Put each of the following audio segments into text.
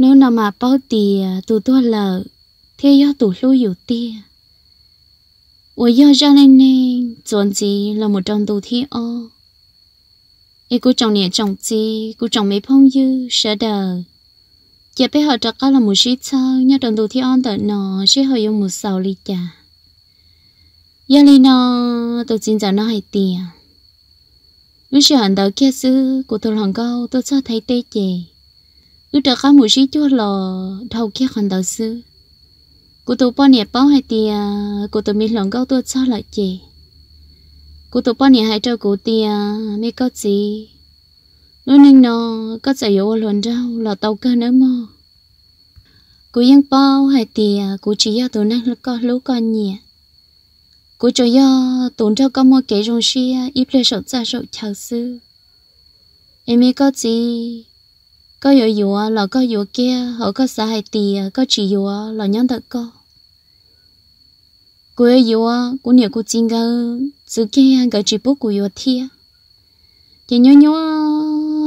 nếu nào mà bao tiền à, tụ tua lờ thế do tụ lưu yếu tì ủa do ra nên nè chuẩn gì là một trong tụ thi ô ý cô chồng nè chồng gì của chồng mấy phong dư sẽ đời giờ bây giờ chắc là một sĩ thơ nhớ trong tụ thi on tận nó sẽ hơi dùng một sầu ly trà giờ lên nó tôi xin trả nó hai tiền lúc xưa anh đầu kia xưa của tôi lòng câu tôi cho thấy tê chè cứ trở các mũi chỉ chua lò thâu kia còn đầu sư cô tổ bao nhiêu bao hay tia cô tổ mình lòng câu tôi sao lại chị cô tổ bao nhiêu hay cho cô tia mấy có gì lúc nên nó có giải yếu luận rau là tàu cơ nữa mò cô yên bao hay tia cô chỉ do tổ năng lúc có lúc con nhẹ, cô cho do tổ cho các mua kể rong xia ít lấy sầu ra sầu chào sư em mấy có gì có yếu yếu là có yếu kia họ có xa hay tì có chỉ yếu là nhóm thật có cô ấy yếu cô nhiều cô chính gà sự kia gà chỉ bố của yếu thia thì nhớ nhớ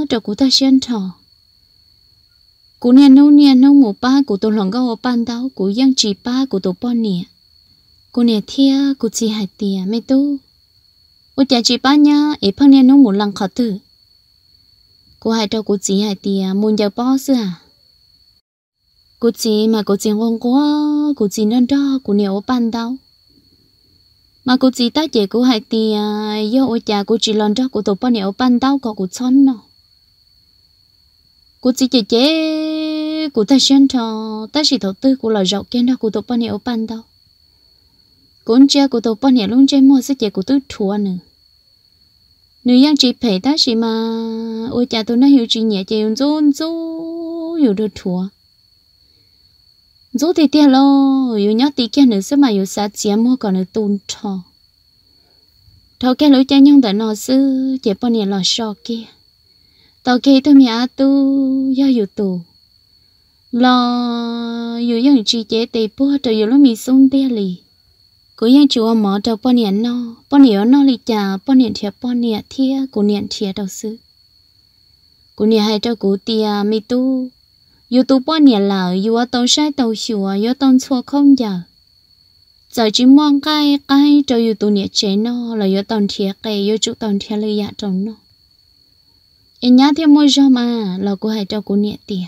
cho cô ta xem thọ cô nè nô nè nô một ba của tôi lòng gà ban đầu, của giang chỉ ba của tôi bao nè cô nè thia cô chỉ hai tì mấy tu ôi chả chỉ ba nhá ấy phong nè nô một lăng khó tử cô hai trâu cô chị hai thì à, muốn giờ bỏ xưa à cô chị mà cô chị ngon quá cô chị nên đó cô nhiều ban đâu mà cô à, chị ta chị cô hai thì do ô cha cô chị lon đó cô tổ bao nhiều ban đâu có cô chọn nó cô chị chị chị cô ta xem cho ta chỉ thấu tư cô là rộng kia đó cô tổ bao nhiều ban đâu cũng chưa cô tổ bao nhiêu luôn chơi mua sẽ chị cô tư thua nữa nếu yang chỉ phải ta chỉ mà ôi cha tôi nó hiểu chỉ nhẹ chỉ dùng zôn zô hiểu được thua zô thì tiếc lo hiểu nhớ tí kia nữa sao mà hiểu sát chia mua còn nữa tôn trò thâu cái lối cha nhung đã nó sư chỉ bao nhiêu lo sợ kia tao kia tôi mẹ tu do hiểu tù lo hiểu yang chỉ chế tế bố trời hiểu lúc mình xuống tiếc liền cô yên chúa mở cho bao niệm nó bao niệm nó lì chả bao niệm thiệt bao niệm thiệt cô niệm thiệt đầu sư cô niệm hay cho cô tia mi tu yêu tu bao niệm là yêu tông sai tông sửa yêu tông chùa không giờ giờ chỉ mong cái cái cho yêu tu niệm chế nó là yêu tông thiệt cái yêu chú tông thiệt lì nhà dạ trong nó em nhá thêm môi cho mà là cô hay cho cô niệm tiền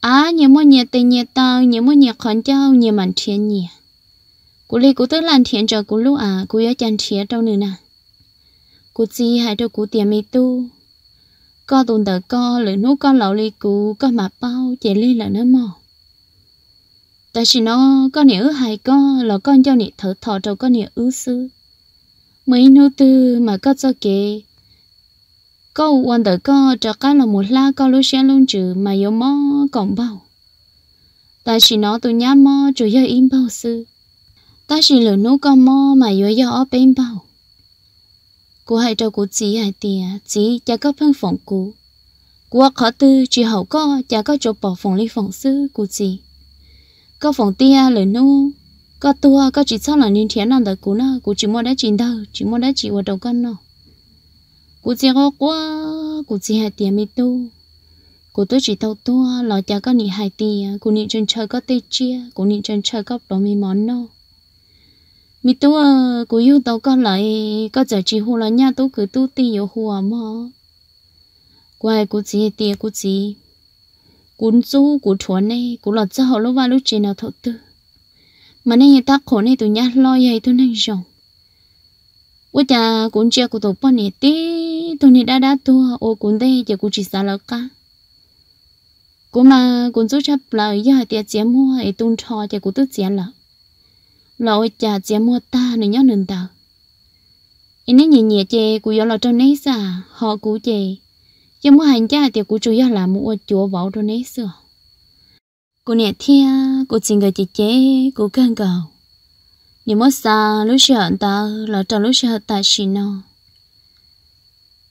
à nhớ môi nhẹ tiền nhẹ tao nhớ môi nhẹ khẩn trao nhớ mình thiên nhẹ cú li cú tức làm thiện cho cú lúc à cú yếu chăn thiệt đâu nữa nè cú chi hai cho cú tiền mi tu co tùng tờ co lửa nú con lẩu li cú co mà bao chè li là nó mò ta chỉ nó con nỉ hai co là con cho nhị thở thọ cho con nỉ ứ sư mấy nô tư mà có cho kề có quan tờ co cho cái là một la co lúc xe luôn chữ mà yếu mò còn bao ta chỉ nó tụi nhá mò chủ yếu im bao sư ta chỉ mò mà bao, cô hãy cho cô chỉ ai tia chỉ chả có phân phòng cô cô khó tư chỉ hậu có chả có chỗ bỏ phòng lý phòng sư cô chỉ có phòng tia lời nu có tua có chỉ sau là nên thiên nào đời cô na cô chỉ muốn đã chỉ đâu chỉ muốn đã chỉ vào đầu con nó cô chỉ có quá cô chỉ hai tia mi tu cô tôi chỉ tàu tua lo chả có nị hai tia, cô nị chân chơi có tê chia cô nị chân chơi có đồ mi món nó no mi tu ờ, cứ yêu tàu con lại có giờ chỉ hồ là nha tu cứ tu ti yêu hồ à mà quay cứ chỉ tiệt cứ chỉ cún chú cú chuẩn này cú lọt cho họ lúc vào lúc trên nào thọ tư mà nay người ta khổ này tụi nhát lo vậy tụi nên rộng ôi cha cún chia cú tổ bọn này tí tụi này đã đã tua ô cún đây giờ cú chỉ xa lỡ cả cú mà cún chú chấp lời giờ tiệt chém mua ấy tung trò giờ cú tức chém lỡ là ôi cha chế mua ta này nhớ nền tờ anh ấy nhẹ nhẹ chê của gió là trong nấy xa họ cũ chê chứ mua hành cha thì của chủ yếu là mua chúa vào trong nấy xưa cô nhẹ thia cô xin người chị chế cô căng cầu nhưng mà xa lúc sợ ta là trong lúc sợ ta xin nó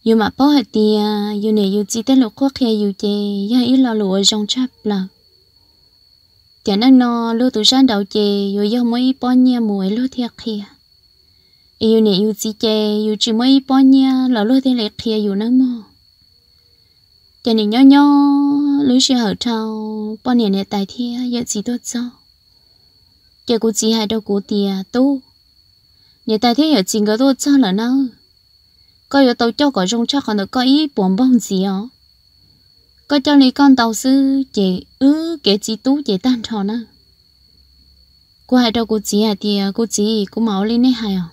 nhưng mà bao hạt tia dù này dù chỉ tới lúc khó khăn dù chê giờ ít lo lụa trong chắp lạc giờ năng nò lúa tổ sản đầu chè rồi giờ mấy bao nhiêu mùi lúa thiệt kia yêu nè yêu gì chè yêu chỉ mới bao nhiêu là lúa thiệt lẹt kia yêu năng mò giờ nè nhỏ nhỏ lúa sẽ hở trâu bao nhiêu nè tài thiệt giờ gì tốt sao giờ cũng chỉ hai đâu cũng tiệt tu nè tài thiệt giờ chỉ có tốt sao là nào, coi giờ tàu cho có rong chắc còn được coi ý bổn bông gì ó có cho lý con tàu sư chị ư kể chị tú chị tan trò nè cô hai đâu cô chị à thì à, cô chị cô máu lên đấy hay à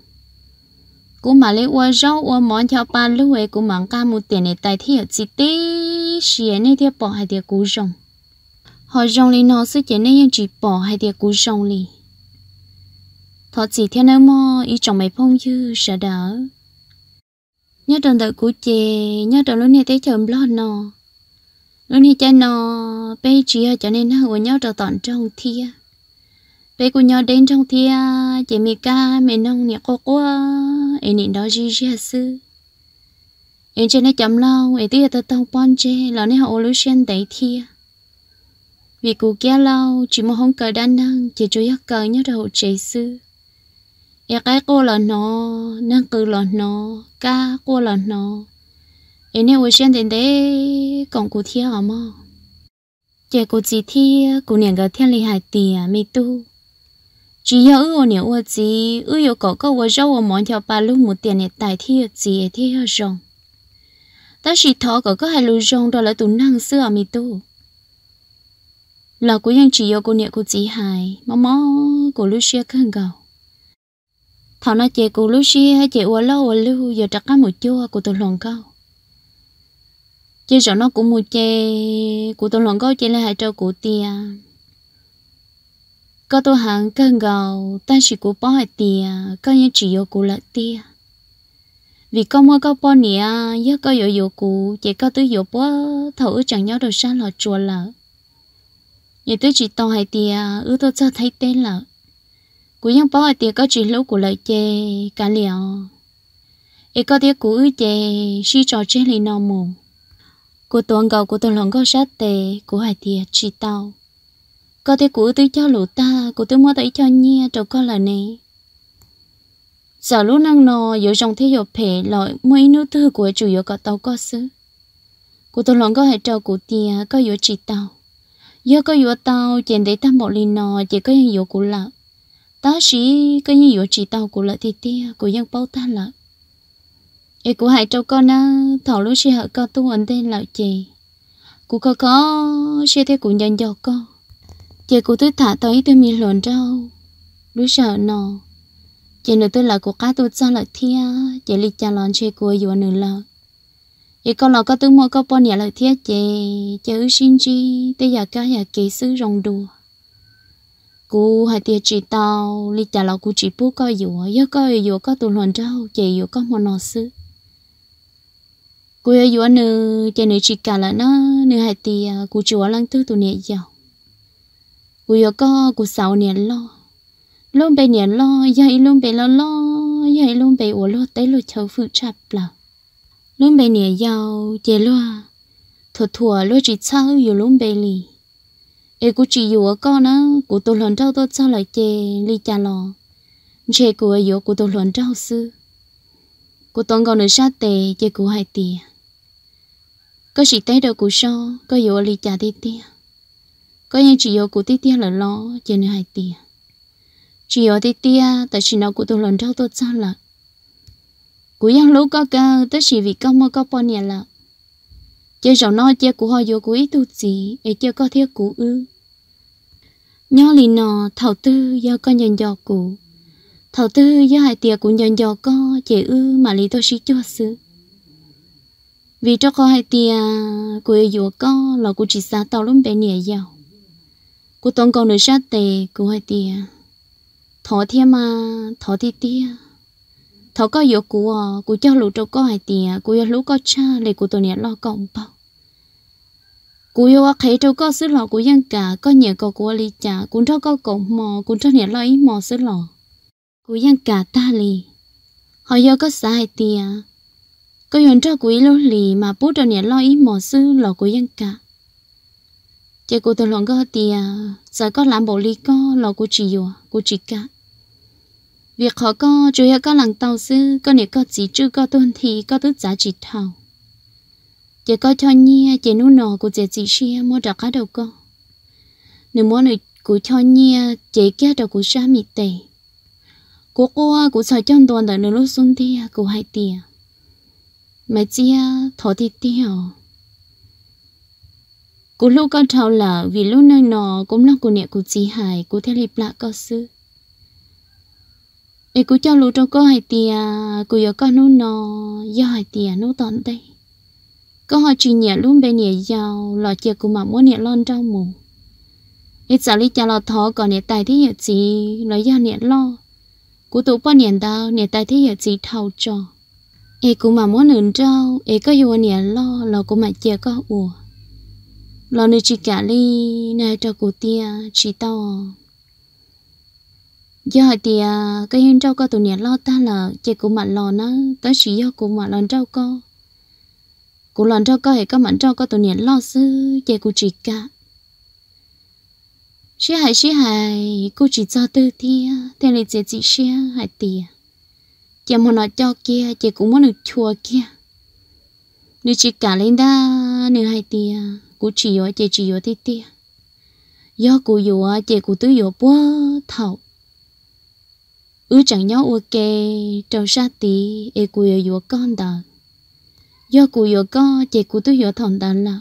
cô mà lấy qua rau qua món cho ba lúc ấy cô mang cả một tiền để tài tại ở chị tí xìa này thì bỏ hai tiền cú rồng họ rồng lên nó sư chị này chị bỏ hai tiền cú rồng lì thọ chị theo nơi mò ý chồng mày phong dư sợ đỡ nhớ đợt đợi cô chị nhớ đợt lúc này thấy chờ lo nó lúc này cha nó bé chị cho nên nó của nhau trở tận trong thia bé của nhau đến trong thia chị mi ca mẹ nông nhà cô cô em nhìn đó gì gì sư em cho nên chậm lâu em tiếc tao tông pon chê là nên họ solution đấy thia vì cô kia lâu chỉ mà không cờ đan năng chỉ chú nhắc cờ nhớ đầu chế sư em cái cô là nó năng cừ là nó ca cô là nó 因为我现在得讲古天好么？这古几天古两个天里还低啊，没多。只要我鸟我只，我有狗狗我让我忙条把路母点的代替我只的要上。但是他狗狗还路上到了都难死啊，没多。là của dân chỉ yêu cô niệm cô chỉ hài mà mó cô lưu xia khăn cầu thảo nó chè cô lưu xia chè ua lâu ua lưu giờ trắc cá một chua cô tôi lòng câu chơi rõ nó cũng mua chơi của tôi lòng có chơi là hai trâu của tia có tôi hàng cơn gầu ta chỉ của bó hai tia có những chỉ yêu của lợi tia vì có mua có bó nè nhớ có yêu yêu của chỉ có tôi yêu bó thầu chẳng nhau đâu xa lò chùa lợ nhớ tôi chỉ to hai tia ư tôi cho thấy tên lợ của những bó hai tia có chỉ lỗ của lợi chơi cả liệu ý có tia của ư chơi chỉ cho chơi lên nò mồm cô tuần gầu của tuần lòng có sát tề của hải tiệt chỉ tàu có thể của tôi cho lũ ta của tôi mua tới cho nhia trâu con là này giờ lũ năng nò yếu dòng thế giới phe loại mấy nữ tư của chủ yếu có tàu có sứ của tôi lòng có hệ trâu của tia có yếu chỉ tàu do có yếu tàu chèn để ta một linh nò chỉ có những yếu của lợ ta chỉ có những yếu chỉ tàu của lợ thì tia của dân bao ta lợn ý của hai cháu con á ờ, thảo lúc xe hở con tu ấn tên lợi chị cụ có có xe thế cụ nhận dọc con chị cụ tôi thả tới tôi mi luận rau đứa sợ nọ chị nữa tôi là của cá tôi sao lợi thia chị lịch cha lòn xe của dù nữa là ý con là có tôi mua có bọn nhà lợi thia chị chị ư xin chi tôi giờ cá giờ kỳ sư rong đùa cô hai tia chị tao li chả lão cô chị bố coi dù, giờ coi dù có tụi lần trâu chị dù có một nọ sư cô ấy yêu nữ chơi nữ chỉ cả là nó nữ hai tỷ à, cô ở lăng tư tụi nè giàu cô ấy có cô sáu nè lo luôn bé nè lo dạy luôn bé lo lo dạy luôn bé ủa lo tới dạ, lo cháu phụ chạp là luôn bé nè giàu chơi lo thua thua lo chỉ sao yêu luôn bé lì ê cô chỉ yêu có nó cô tôi lần trao tôi sao lại chơi lì cha lo chơi cô ấy yêu cô tôi lần trao xưa cô tôi còn được sát tề chơi cô hai tiền có chỉ té đầu cụ so có yếu lì chả tê tê có những chỉ yếu cụ tê tê là lo trên hai tê chỉ yếu tê tê tại chỉ nào cụ tôi lần trao tôi sao là cụ yang lú có cơ tới chỉ vì công mà có bao nhiêu là chơi rầu nói chơi của họ yếu của ít tu gì để chơi có thiết của ư nhỏ lì nọ thầu tư do con nhận dò của thầu tư do hai tiệc cũng nhận dò co chế ư mà lì tôi chỉ cho sự vì cho con hai tia của yêu dùa con là của chỉ xa tao lắm bé nhẹ giàu Của tông con nữa sát tề của hai tia thọ thiên mà thọ thi tia thọ có yêu của, của cho lũ trâu có hai tia của yêu lũ có cha để của tôi nhẹ lo con bao Của yêu à thấy trâu có sứ lò của dân cả có nhẹ có của ly trả cô cho có cổng mò cô cho nhẹ lo ý mò sứ lò Của dân cả ta lì họ yêu có sai tia cô yon cho quý lô lì mà bố đầu nhà lo ý mò sư lò của dân cả chị cô tôi lòng có thì giờ à, có làm bộ lý có lò của chị yo của chị cả việc họ có chủ yếu có làm tàu sư có nhẹ có chỉ chứ có tuân thì có tứ giá trị thầu chị có cho nhia chỉ nu nọ của chị chị xia mua đặt cá đầu co nếu mua nữ của cho nhia chỉ kia đầu của sa mì tệ, của cô à, của sợi chân toàn đợi nữ lúc xuân thì à, của hai tiền mẹ chia thổ thịt tiêu cú lúc con trâu là vì lúc nơi nó cũng là cô nẹ cô chỉ hài cô theo lịp lạ cơ sư ấy cú cho lũ trong có hai tia cú giờ con nô nó do hai tia nó tận đây có họ chuyện nhẹ luôn bên nhẹ giàu lọ chia cô mà muốn nhẹ lon trong mù ấy giờ lý cha lọ thọ còn nhẹ tài thế nhẹ gì lọ do nhẹ lo cú tụ bao nhẹ đau nhẹ tài thế nhẹ gì thâu cho ai cũng mà muốn nương trâu ai có anh nhẹ lo lo cũng mà chia có ủa lo nơi chỉ cả đi nay cho cô tia chỉ tao giờ thì cái hiện trâu có tụi nhẹ lo ta là chị cũng mà lo nó tới chỉ do cũng mà lo trâu co cô lo trâu co thì có mặn trâu có tụi nhẹ lo sư chị cũng chỉ cả xí hại xí hại cô chỉ cho tư tia thế này chị chỉ xí hại tiền chị muốn nói cho kia chị cũng muốn được chùa kia nếu chị cả lên đó nếu hay tia, cũng chỉ ở chị chỉ ở thì tia, do cụ dùa à, chị cũng tự dùa bố thầu ứ chẳng nhớ ok trong sa tí e cụ dùa con đó do cụ ở con chị cũng tứ dùa thằng đó là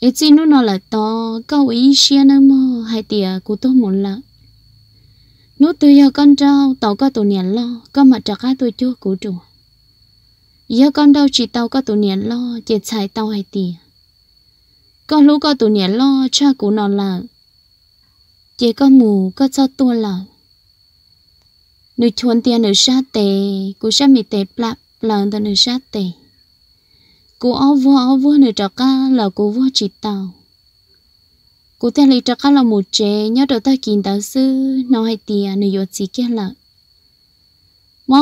e chỉ nó nó là to câu ý xia nữa mà hay tia, à, cụ tôi muốn là nếu tôi giờ con trâu tàu có tụ niệm lo có mặt trả cá tôi chưa cố chủ giờ con đâu chỉ tàu có tụ niệm lo chỉ xài tàu hay tiền con lũ có tụ niệm lo cha cố nó là chỉ có mù có cho tôi là nữ chuồn tiền nữ sát tề cố sát mì tề plap lần tờ nữ sát tề cố áo vua áo vua nửa trả cá là cố vua chỉ tàu cụ thể lý trắc là một chế nhớ đầu ta kín tao sư nói hay tiền nữ yết gì kia là mà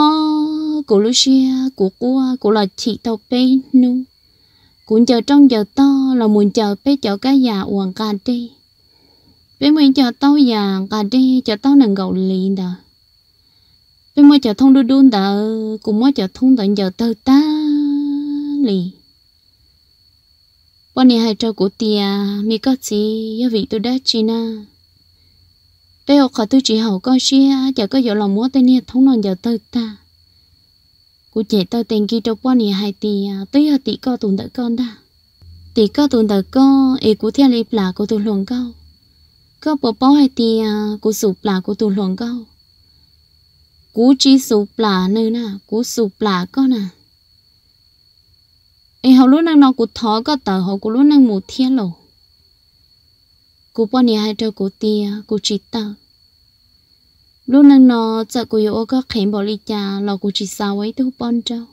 cụ lúc xưa cụ cua cụ là chị tao bé nu cụ chờ trong giờ to là muốn chờ bé chờ cái nhà uổng cả đi bé muốn chờ tao nhà cả đi chờ tao nàng gậu lì đó bé muốn chờ thông đu đun đó cũng muốn chờ thông tận giờ tao ta lì bọn này hai trâu của tia mi có gì do vị tôi đã chi na tôi học khỏi tôi chỉ hậu có xia giờ có giờ lòng múa tên nha thống nòn giờ tôi ta Của trẻ tôi tên kia trâu bọn này hai tia tôi hai tỷ co tụn đỡ con ta tỷ co tụn đỡ con, ấy của theo lý là của tôi luồng câu có bộ bỏ hai tia của sụp là của tôi luồng câu cú chỉ sụp là nơi nè cú sụp là con nè ai hầu lúc năng nó cũng thó có tờ hầu cũng lúc năng một thiên lộ cú bọn nhà hai trâu cú tia cú chỉ tờ lúc năng nó giờ cú yêu có khém bỏ đi cha lo cú chỉ sao ấy tôi bọn trâu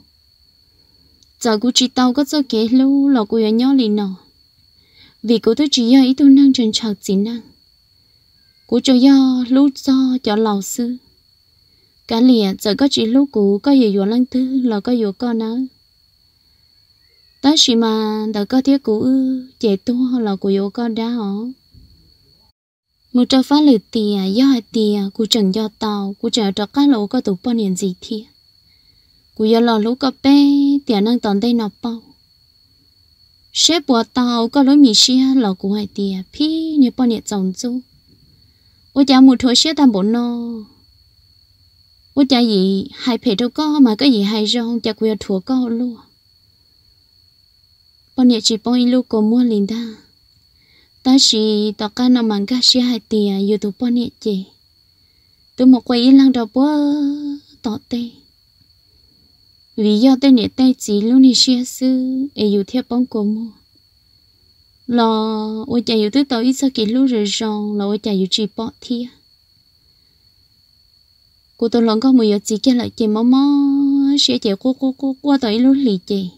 giờ cú chỉ tao có cho kế lu lo cú yếu nhỏ lì nọ vì cú tôi chỉ yếu ít tôi năng trần chào chỉ năng cú cho yêu lúc do cho lầu sư cả lìa giờ có chỉ lúc cú có yêu yêu lăng thứ, lo có yêu con nữa đó chỉ mà đã có thiết cũ chế tu là của yếu con đã hả một trò phá lử tìa do hạt tìa của trần do tàu của trở trò cá lỗ có tụ bao nhiêu gì thiệt của do lò lũ có bé tìa năng toàn đây nọ bao sếp bỏ tàu có lối mì xia lò của hạt tìa phi nếu bao nhiêu chồng chú ôi cha một thôi xia tam bộ no ôi cha gì hai phê đâu có mà cái gì hay rong cha quyền thua có luôn bọn nhẹ chỉ bọn ilu cổ mua liền ta ta chỉ tao cá nào mang cá xe hai tiền youtube bọn nhẹ chỉ tôi một quay lăng đầu bố tỏ tê vì do tên nhẹ tay chỉ luôn đi xe sư ai yêu theo bọn cổ mua lo ôi chạy yêu tới tao ít sao kỹ lúc rồi rong lo ôi chạy yêu chỉ bọn thia cô tôi lòng có mùi ở chỉ kia lại chị mó mó sẽ chạy cô cô cô qua tới lúc lì chị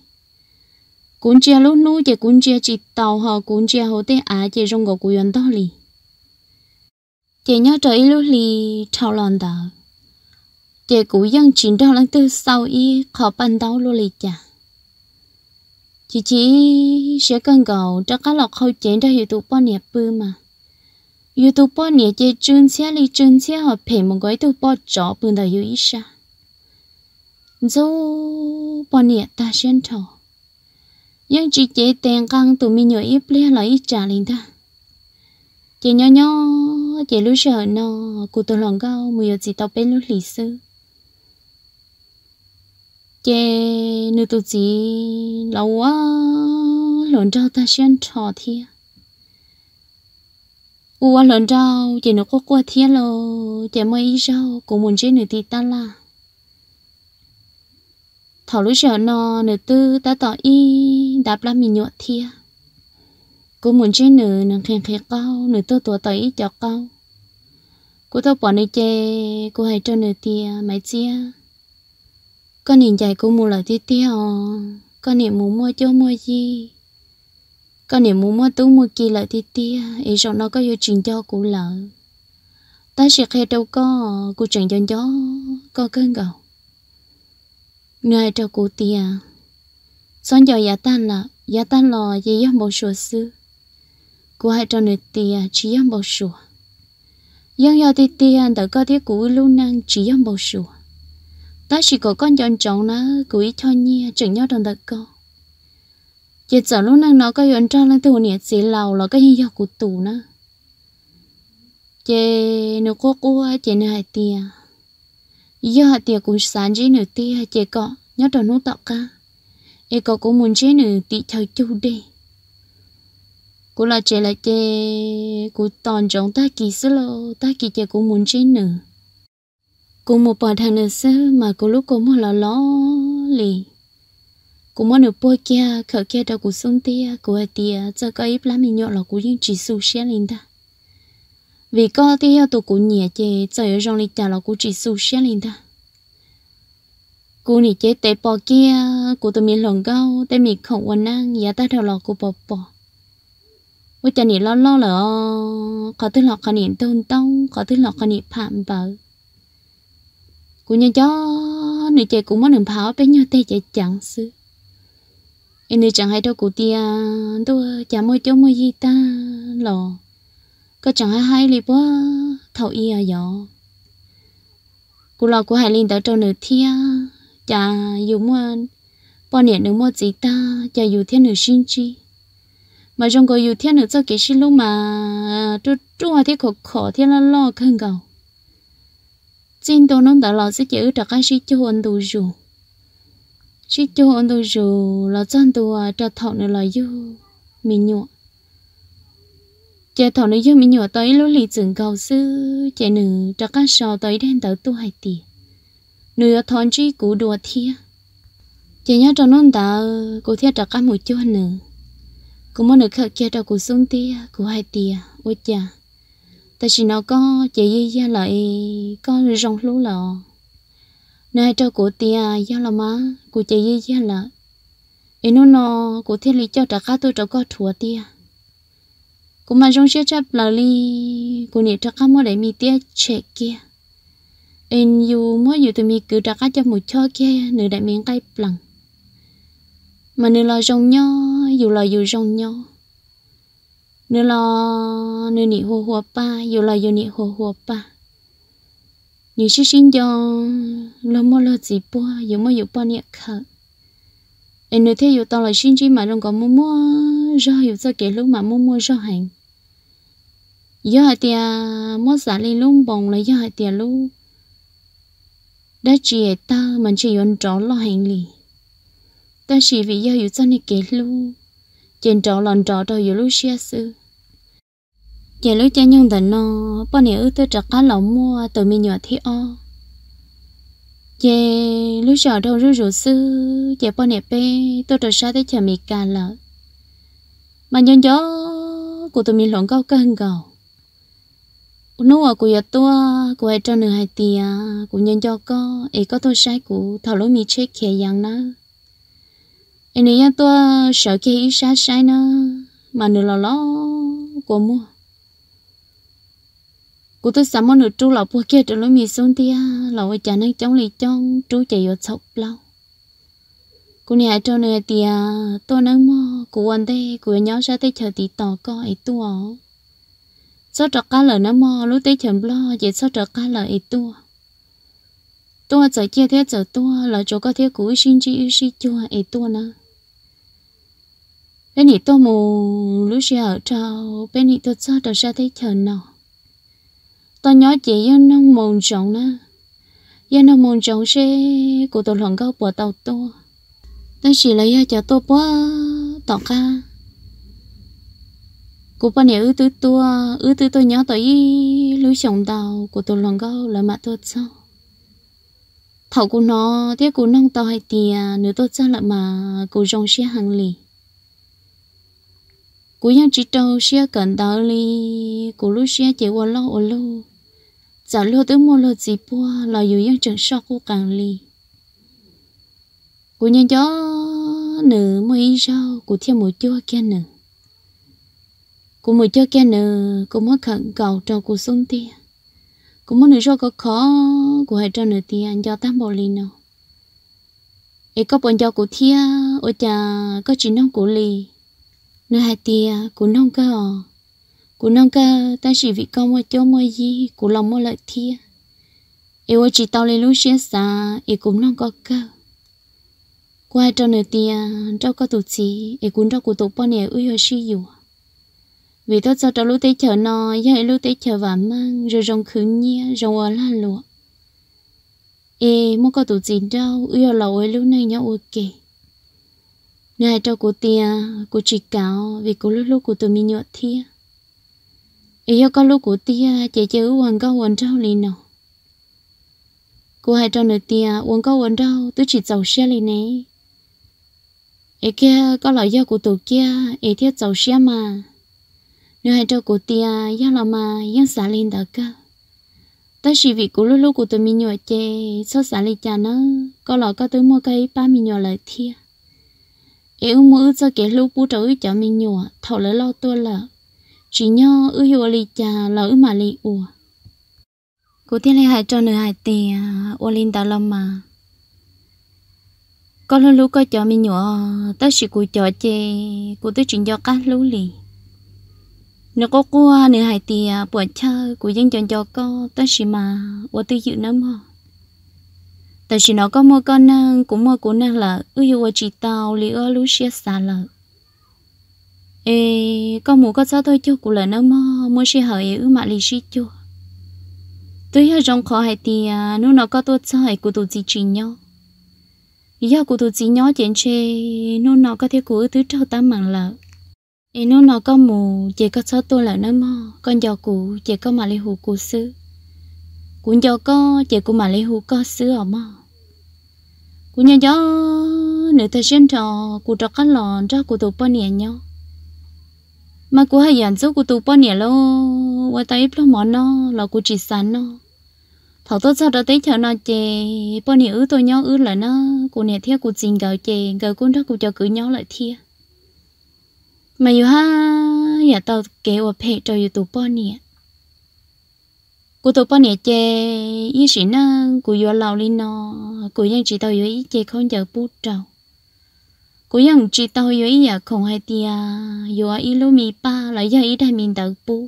cũng chia lúc nu chỉ cũng chia chỉ tàu họ cũng chia hồ tê á chỉ rong gò cùi ăn đó lì chỉ nhớ trời lúc lì thảo luận đó chỉ cú dân chỉ đó lăng từ sau y khó ban đầu lúc lì chả chỉ chỉ sẽ cần gầu cho các lọc khâu chén cho youtube tụ bao nhiêu bư mà youtube tụ bao nhiêu chỉ chuyên xe lì chuyên xe họ phải một cái tụ bao chó bưng đầu yêu ít sao dù bao nhiêu ta xuyên thầu nhưng chị chế tiền căng tụi mình nhỏ ít lia là ít trả liền ta chị nhỏ nhỏ chị lưu sợ nó cụ tôi lòng cao mùi gì tao bên lúc lịch sử chị nữ tụi chị lâu quá lộn trao ta xuyên trò u á lợn rau chị nó có qua thiên lô chị mới rau cũng muốn chơi nữa thì ta là thảo lưu sợ nó nữa tư ta tỏ ý đáp là mình nhọ thia cô muốn chơi nữ nàng khen khen câu, nữ tôi tuổi tới cho câu, cô tôi bỏ nơi chơi cô hãy cho nữ tia mấy chia con nhìn chạy cô mua lại tia tia con niệm muốn mua cho mua gì con niệm muốn mua tú mua kia lại tia tia ý rằng nó có yêu chuyện cho cô lỡ ta sẽ khe đâu có cô chẳng cho gió có cơn gầu nơi cho cô tia son giờ ya tan là ya tan lo ye yo bo shu sư cô hãy cho người tia chỉ yo bo shu yang yo ti tia đỡ có thiết cũ luôn năng chỉ yo bo shu ta chỉ có con chọn chọn nó cũ ít thôi nhia chẳng nhau đồng đỡ co chỉ sợ lúc năng nó có yon cho lên tu nhiệt xì lầu là cái gì do của tù nữa, chị nếu cô cô chị nữ hai tia do hai tia cũng sáng chỉ nữ tia chị có nhớ đồ nút tọc ca e có cũng muốn chơi nữa bị thời chú đi cô là chơi là chơi cô toàn trọng ta kỳ sơ lo ta kỳ chơi cũng muốn chơi nữa cô một bà thằng nữa sơ mà cô lúc cô mua là lo lì cô mua nửa bôi kia khở kia đâu cô xuống tia cô ở tia cho cái ít lá mình nhọ là cô riêng chỉ su xe lên ta vì có tia tụi cô nhẹ chơi chơi ở trong lịch trả là cô chỉ su xe lên ta cú nị chế tế bò kia cú tụi mình lồng gâu tế mình không quan năng giá ta theo lò cú bò bò ôi cha nị lo lo là có thứ lọ có nị tôn tông có thứ lọ có nị phạm bờ cú nhớ cho nị chế cú muốn đừng pháo bên nhau tế chế chẳng sư em nị chẳng hay đâu cú tia tôi chả môi chỗ môi gì ta lò có chẳng hay hay lì bó thầu y à gió cú lo cú hãy lên tới trâu nửa thia chả dù mua bao nhiêu nữa mua gì ta chả dù thiên nữa xin chi mà trong coi dù thiên nữa cho cái xin lúc mà chú chú hoa thì khó khó thiên là lo khăn cầu xin tôi nói đã lo sẽ chữ trả cái xin cho anh à, tôi rồi xin cho anh tôi rồi là chân tôi trả thọ nữa là yêu mình nhọ chạy thọ nữa yêu mình nhọ tới lối lì dừng cầu sư chạy nữa trả cái sau tới đen tới tu hay tiền nửa thon chi cú đùa thia chị nhớ cho nón đã cú thia trả cả một chút nữa cú muốn được khắc kia đâu cú xuống tia cú hai tia ôi cha, ta chỉ nó có chỉ gì ra lại có rong lú lò nơi cho cú tia giao là má cú chỉ gì ra là inu nó cú thia lý cho trả cả tôi cho có thua tia cú mà rong xia chắp là li cú niệm trả cả mua để mi tia chè kia em dù mới dù tụi mi cứ đặt cho một cho kia nữ đại mi tay bằng mà nửa lo rong nho, dù lo dù rong nho, nửa lo nửa nị hồ hồ ba, dù lo dù nị hồ hồ ba, nữ xí xin cho lo mua lo gì bua dù mua dù bua nị khờ em nữ thế dù tao lo xin chi mà đông có mua mua do dù cho kể lúc mà mua mua do hành giờ thì mua xả lên luôn bồng là giờ thì luôn đã chỉ ta mình chỉ yon tró lo hành lý ta chỉ vì yêu yêu này cái lu trên tró lần tró đâu yêu lu xia sư giờ lúc cha nhung tận nó bao nhiêu ước tôi trả cá lẩu mua từ mi nhỏ thi o giờ lúc giờ đâu rú rú sư giờ bao nhiêu bé tôi trở xa tới chờ mi cả lợ mà nhân gió của tụi mi lộn cao cân cầu nó à cô giờ tôi cô ấy cho nửa hai tỷ à cô nhân cho có ấy có tôi sai cô thảo lối mi chết kia giang nữa anh ấy tôi sợ kia ý sai sai nữa mà nửa lò lò cô mua cô tôi sắm món nửa trâu lò bùa kia cho lối mi xuống thì à lò ấy chả năng chống lì chống trâu chạy vào sọc lâu cô nhà cho nửa tỷ à tôi nói mò cô anh đây cô nhớ ra đây chờ tí tỏ coi ấy tôi sao trọ cá lợn nó mò lúc tê chấm lo vậy sao trọ cá lợn ít tua tua giờ kia thế giờ tua là chỗ có thế cũ sinh chi yêu xin chua ít tua nè. bên này tôi mù lúc xe ở trâu bên này tôi sao trở ra thấy chờ nọ tôi nhớ chị yên nông mồn rộng nè, yên nông mồn rộng xe của tôi lòng gấu bỏ tàu tua tôi chỉ lấy cho tôi bỏ tàu ca cô bạn này ư tư tua ư tư tôi nhớ tới lưới chồng đào của tôi lòng gâu là mạ tôi sao thảo của nó thế của nông tao hay tiền à, nếu tôi sao lại mà cô rong xe hàng lì cô nhớ chỉ trâu xe cần đào lì cô lối xe chạy qua lo ô lô giả lô tới mua lô gì bua là dù nhớ chẳng sao cô càng lì cô nhớ cho nữ mới sao, cô thêm một chua kia nữa cô mới cho kia nữa ờ, cô mới khẩn cầu cho cô xuống tia cô muốn nữ cho có khó cô hãy cho nữa tia cho tam bộ lì nào ấy có bọn cho cô tia ôi cha có chỉ nông cô lì nữa hai tia cô nông cơ à cô nông cơ ta chỉ vì con mua cho mua gì cô lòng mua lợi tia ấy ôi chỉ tao lên lúc xia xa ấy cũng nông có cơ qua cho nữa tia cho à, có tổ chỉ ấy cũng cho cô tổ bọn này ui hơi suy yếu vì tôi cho cháu lúc tây chờ nó dạy lúc tây chờ và mang rồi rong khứ nhia rong ở là lụa ê muốn có tổ gì đâu yêu lâu ấy lúc này nhau ok này cho cô tia cô chỉ cáo vì cô lúc lúc của tôi mi nhọt thia yêu có lúc của tia chạy chơi quần có quần trâu liền nào cô hai cho nửa tia quần có quần đâu tôi chỉ giàu xe liền này. ấy kia có lời do của tụ kia ấy thiết giàu xe mà nếu hai trâu của tia giang là mà giang xả lên đó cơ ta chỉ vì cú lúc lúc của tôi mình nhỏ chê số xả lên cha nó có lọ có tới mua cây ba mình nhỏ lại thia yêu mua cho kẻ lúc bú trâu cho mình nhỏ thầu lỡ lo tôi lỡ chỉ nho ư hiệu lì cha lỡ mà lì ủa cô tia lên hai cho nửa hai tia ô linh đã lâm mà có lúc lúc có cho mình nhỏ ta chỉ cú cho chê cú tới chuyện cho cá lú lì nó có qua nửa hai thì bữa chơi của dân chọn cho co ta chỉ mà ô tư dự lắm họ. ta chỉ nó có mua con năng cũng mua của năng là ưu dụ chỉ tàu, li ở lú xe xa lợ ê có mua có sao thôi chứ cũng là nó mua mua xe hỏi ưu mà lì xe chưa tôi ở trong khó hai thì à, nó nó có tôi cho hay của tôi chỉ chỉ nhau giờ của tôi chỉ nhau chuyện chê nó nó có thể của thứ trâu ta mặn lợ ý nó có mù chỉ có sáu tôi là nó mò con giò cụ chỉ có mà lấy hù cụ sư cũng giò có chỉ cũng mà lấy hù có sư ở mò cũng nhà gió nửa thời gian trò cụ trò cắt lòn cho cụ tụ bao nhiêu nhau mà cụ hay dặn số cụ tụ bao nhiêu lo qua tay ít lo món nó là cụ chỉ sẵn nó thảo tôi sau đó tới chờ nó chè bao nhiêu ứ tôi nhau ứ lại nó cụ nhẹ theo cụ trình gạo chè gạo cũng đó cụ cho cứ nhau lại thiệt mà yêu ha nhà tao kế ở phe cho yêu tụ bao nhiêu cô tụ bao nhiêu chê ý sĩ na cô yêu lâu lên nó cô ยัง chỉ tao yêu ý chê không giờ bút trâu cô ยัง chỉ tao yêu ý không hay tia yêu ý lô mi ba lại giờ ý đại mình tao bút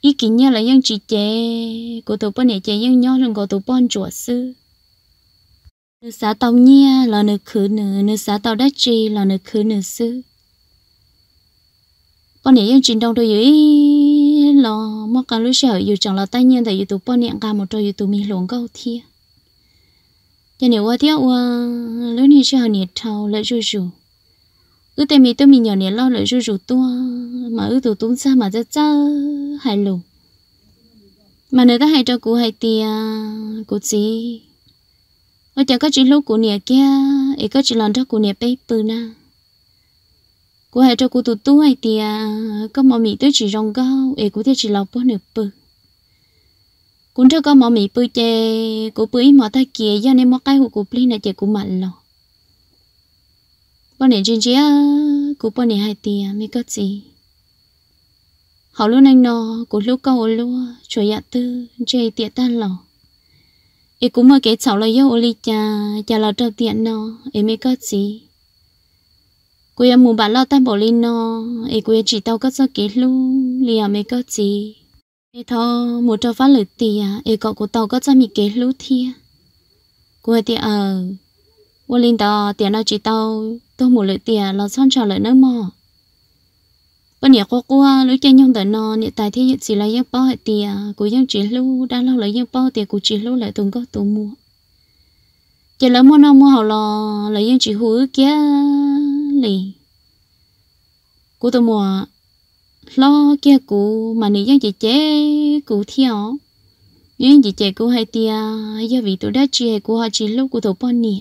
ý kiến nhà là yang chỉ chế cô tụ bọn này chế yang nhỏ hơn cô tụ bọn chuột sư nữ xã tao nhia là nữ khứ nữ nữ xã tao đất chi là nữ khứ nữ sư bọn này chương đông đôi dưới lo mà cả lúc sẹo, dù chẳng là tay nhiên tại youtube con này cả một trò youtube mi luôn câu thi cho nên qua tiếc qua lúc này sẹo nhiệt thâu lại rủ rủ ư tại mình tôi mình nhỏ này lo lại rủ rủ tua mà ư tụ túng xa mà rất chớ hài lù. mà nếu ta hay cho cụ hay tiê, cụ gì ở chẳng có chuyện lúc cụ nè kia ấy có chuyện lần cho cụ nè bấy bự na cô hay cho cô tụt tu hay thì à, có mỏ mì tôi chỉ rong gao ấy cô thấy chỉ lọc bữa nửa bự cũng cho có mỏ mì bự chè cô bự mỏ ta kia do nên mỏ cái hồ cô plin này chè cô mặn lò bọn này trên chia cô bọn này hai tiền, mới có gì họ luôn anh nó cô lúc câu luôn, chuối dạ tư chè tia tan lò ấy cũng mà cái cháu là yêu ô li cha cha là trâu tiện nó ấy mới có gì cô em muốn bán lo tan bỏ linh nó ấy cô chỉ tao có sao kỹ luôn liền mấy có gì ấy thọ một trò phát lửa tiền, ấy à, cậu của tao có sao mì kỹ luôn thia à. cô thì ờ cô linh đó tiền nó chỉ tao tôi một lửa tiền là lo xong trò lửa nước mò bữa nay có qua lưỡi chân nhung đợi nó hiện tại thế hiện chỉ lấy giấc bao hệ tì à cô chỉ lưu đang lo lấy giấc bao tiền cô chỉ lưu lại tùng có tùng mua chỉ lấy mua nó mua hậu lò lấy giấc chỉ hú kia đi cô tôi mua lo kia cô mà nị dân chị chế cô theo nhưng chị chế cô hay tia do vì tôi đã chị hay cô họ chị lúc cô thấu bao nị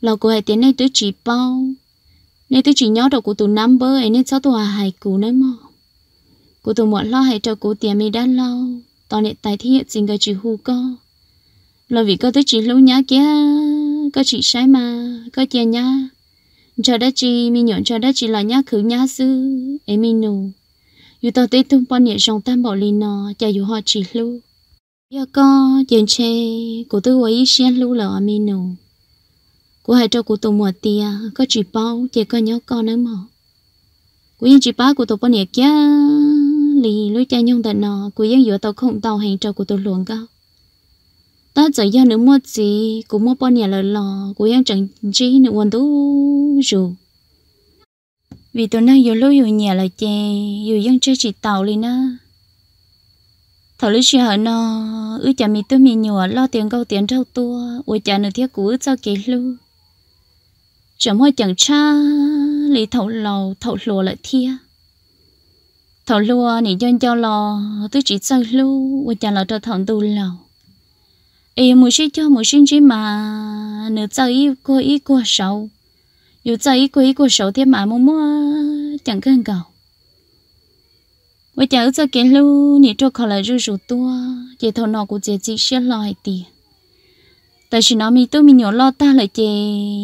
lo cô hay tiền này tôi chỉ bao nên tôi chỉ nhớ được cô tôi nắm bơ ấy nên sao tôi hài cô nói mò cô tôi mua lo hay cho cô tiền mình đã lo toàn để tài thiện xin cái chị hù co lo vì có tôi chỉ lâu nhá kia có chị sai mà có tiền nhá cho đất chi mi nhọn cho đất chi là nhá khử nhá sư em mi nù dù tao tới tung bọn nhẹ trong tam bỏ linh nó chả dù họ chỉ lu giờ có chuyện che của tôi quấy xiên lu là em mi nù của hai trâu của tôi mùa tia có chỉ bao chỉ có nhớ con nữa mà của những chỉ bao của tôi bọn nhẹ kia lì lối cha nhung tận nó của những dựa tao không tao hành cho của tôi luồn cao ta chỉ yêu nữa mua gì cũng mua bao nhiêu lời lò cũng em chẳng chi nữa quần tú dù vì tôi nay yêu lối yêu nhà là chè yêu dân chơi chỉ tàu lên á thảo lúc chị hỏi nó ư chả mi tôi mi nhùa lo tiền câu tiền rau tua ôi chả nửa thiết cú cho kỳ lu chẳng mua chẳng cha lý thảo lò thảo lùa lại thia thảo lùa nỉ dân cho lò tôi chỉ sợ lu ôi chả là cho thảo tu lầu ai muốn xin cho muốn xin chứ mà nửa trái ý cô ý cô sầu nửa trái ý cô ý cô sầu thì mà muốn mua chẳng cần cầu với cháu cho cái lu nhị cho khỏi là rú rú tua chị thầu nọ của chị chị sẽ lòi đi. tại vì nó mi tôi mi nhỏ lo ta lại chị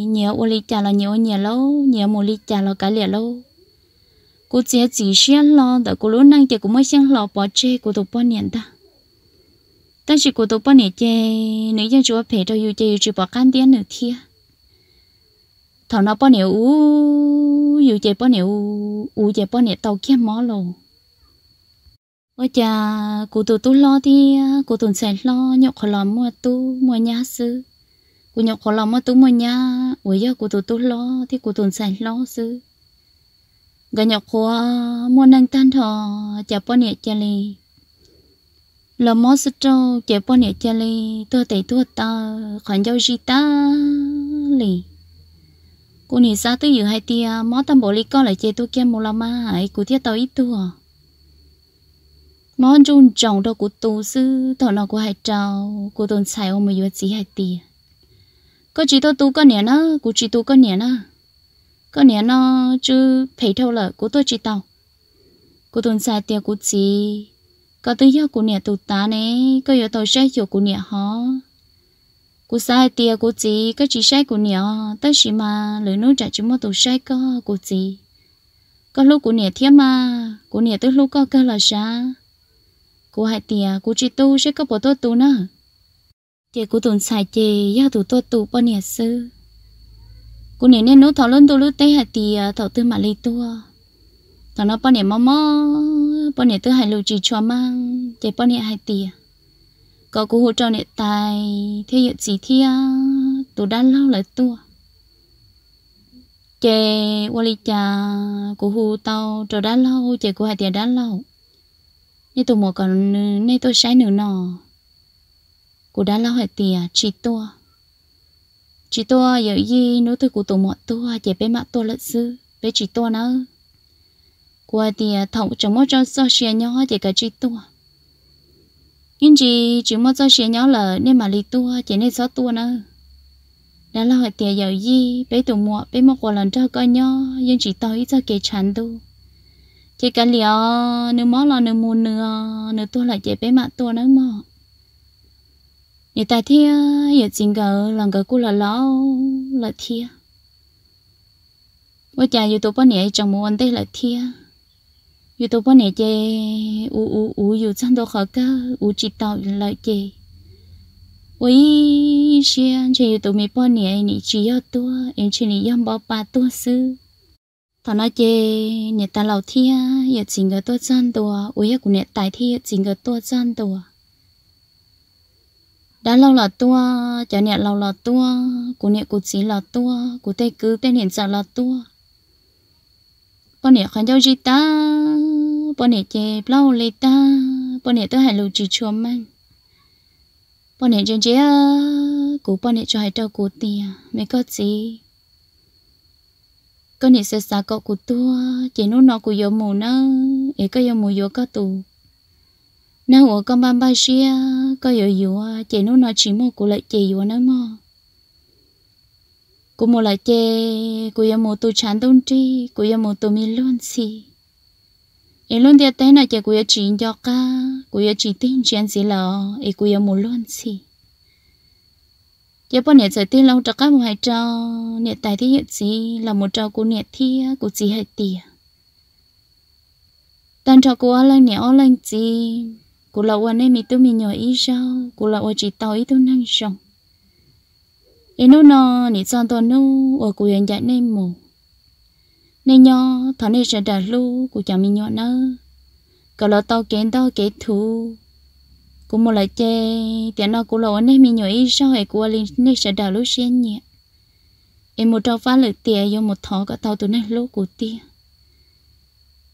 nhiều ô li trả là nhiều nhiều lâu nhiều một li trả là cái lẻ lâu cô chị chỉ sẽ lo tại cô lúc năng chị cũng mới sẽ lo bỏ chê của tụi bọn nhận ta 但是过多半年间，你将主陪着有就只把干点了天。thằng nó bao nhiêu u yêu chơi bao nhiêu u chơi bao nhiêu tàu kia mỏ lồ ôi cha cụ tụi tôi lo thì cụ tụi sẽ lo nhậu khó lo mua tu mua nhà sư cụ nhậu khó lo mua tu mua nhà ôi giờ cụ tụi tôi lo thì cụ tụi sẽ lo sư gần nhậu khó mua năng tan thọ chả bao nhiêu chả lì lo mò sơ trâu chế bò nè chè li tôi tẩy tôi ta khoản giao gì ta li cô nè sao tôi dự hai tia mò tam bộ li con lại chè tôi kia mù la ma hải cụ thiết tao ít tua mò chung chồng đâu cụ tu sư thọ nó của hai trâu cụ tồn xài ông mà vừa chỉ hai tia có chỉ tôi tu con nè nó cụ chỉ tu con nè nó con nè nó chứ phải thâu là cụ tôi chỉ tao cụ tồn xài tia cụ chỉ có tư do của nhà tụ tá này có yếu tàu sai chỗ của nhà họ cô sai tia cô chị có chỉ sai của nhà tới chỉ mà lời nói trả chúng mà tụ sai có cô chị có lúc của nhà thiếu mà của nhà tới lúc có cơ là sa cô hai tia cô chỉ tu sẽ có bộ tốt tu nữa tia cô tồn sai chê do tụ tốt tu bao nhà sư cô nè nên nấu thảo lên tu lúc tây hai tia thảo tư mà lấy tu, thảo nó bao nhà mò mò bọn này tôi hay lưu trì cho mang chạy bọn này hay tiền có cú hỗ cho này tài thế hiện gì thì tôi đã lâu lại tua chạy qua đi cha cú hỗ tàu trở đã lâu chạy cú hai tiền đã lâu nên tôi mua còn nên tôi sai nửa nò cú đã lâu hai tiền chỉ tua chỉ tua giờ gì nếu tôi cú tôi mọt tua chạy bé mạ tua lợn sư bé chỉ tua nữa qua thì à, thầu cho mỗi cho so xe à nhau thì cái chỉ tua nhưng chỉ chỉ mỗi cho xe nhau là nên mà lì tua chỉ nên so tua nữa đã là hỏi tiền giàu gì bé tụ mua bé mua quả lần cho coi nhau nhưng chỉ tao ít cho kề chán tu chỉ cả liều nếu mó là nếu mua nữa nếu tua lại chỉ bé mặt tua nữa mà như tại thi, giờ chính gờ lần gờ cũng là lão là thia 我家有多半年，怎么问题来听？YouTube này chê u u u yu chân đồ khó cơ u chỉ tao lại chê ôi xia chê YouTube to mi bọn này nị chỉ yêu tua anh chỉ nị yam bỏ ba tua sư Thằng nói chê nị ta lâu thia yu chính cái tua chân đồ ôi yu của nị tài thia chính cái tua chân đồ đã lâu là tua chả nị lâu là tua của nị của chỉ là tua của tây cứ tên hiện giờ là tua bọn này khán giao gì ta บนเนเจเปล่าเลยตาบนเนตัวหายลูจีชัวมันบนเนเจเจอกูบนเนจอยเจ้ากูเตียไม่ก็จีก็เนเสสาก็กูตัวเจนู่นนอกูโยมูนะเอก็โยมูโยก็ตูนั่งหัวก็บ้านบ้านเชียก็โยโย่เจนู่นนอชิโมกูเลยเจโยนะมอ cô mua lại chê cô yêu mô tô chán tôn tri cô yêu mô tô mi luôn xì ý luôn địa thế này chỉ cúi chỉ cho cả cúi chỉ tin chuyện gì là ý cúi muốn luôn gì giờ bọn nhiệt thời tin lâu cho các một hai trò nhiệt tài thì nhiệt gì là một trò của nhiệt thi của gì hay tiền tan trò của lên nhiệt lên gì của lâu anh em tôi mình nhỏ ý sao của lâu chỉ tao ý tôi năng sống ý nó nó nhiệt son tôi nó ở cúi anh dạy nên mù nên nhỏ thọ này sẽ đà lu của chàng mình nhỏ nữa cậu lo tao kén tao kén thú cũng một lại chê tiền nó cũng lo nên mình nhỏ ít sao hệ của linh nên sẽ đà lu xuyên nhẹ em một trâu phá lửa tiền do một thọ cả tao tụi này lu của tiền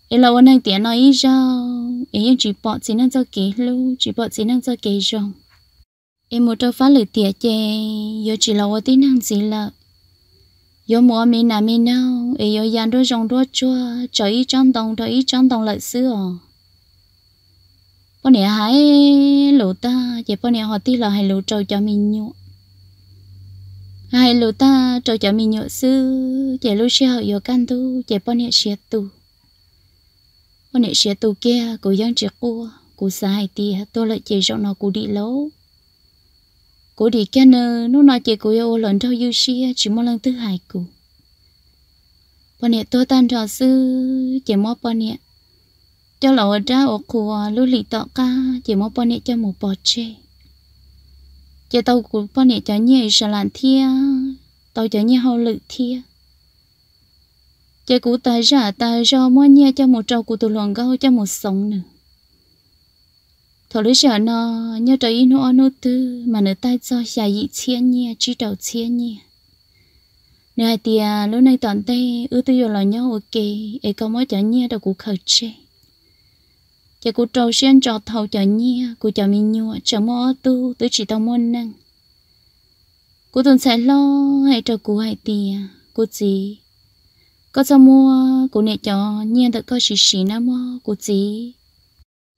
em lo nên tiền nó ít sao em chỉ bỏ chỉ năng cho kén lu chỉ bỏ chỉ năng cho kén rong em một trâu phá lửa tiền chê do chỉ lo tin năng gì là yo mua mi na mi no e yo yan do jong do chua cho y chang tông cho y chang tông lại xưa bọn nè hãy lũ ta chỉ bọn nè họ ti là hay lũ trâu cho mình nhụ hay lũ ta trâu cho mình nhụ sư chỉ lũ sẹo họ yo can tu chỉ bọn nè xe tu bọn nè xe tu kia cố gắng chỉ cua cố sai tia tôi lại chỉ cho nó cố đi lâu cô đi kia nè ờ, nó nói chị cô yêu lần trao yêu xia ờ, chỉ một lần thứ hai cô bọn nè tôi tan trò sư chỉ một bọn nè cho lẩu ra ở khu ờ, lưu lì tọ ca chỉ một bọn nè cho một bò chê chỉ tàu của bọn nè cho nhẹ sợ làn thia tàu cho nhẹ hậu lự thia chỉ cú tài giả tài do mua nhẹ cho một trâu của tôi luận gấu cho một sống nữa thổ lý sợ nó nhớ trời in ăn nô tư mà nửa tay cho xài dị chiến nhia chỉ đầu chiến nhia nửa hai tia lúc này toàn tay ư tư vô là nhau ok ấy có mỗi chở nhia đâu cũng khởi chê chả cụ trâu xuyên trò thầu chở nhia cụ chở mình nhua chở mô tu tới chỉ tao muốn năng cụ tuần sẽ lo hay trò cụ hai tia cụ gì có sao mua cụ nè cho nhia được coi xì xì nào mua cụ gì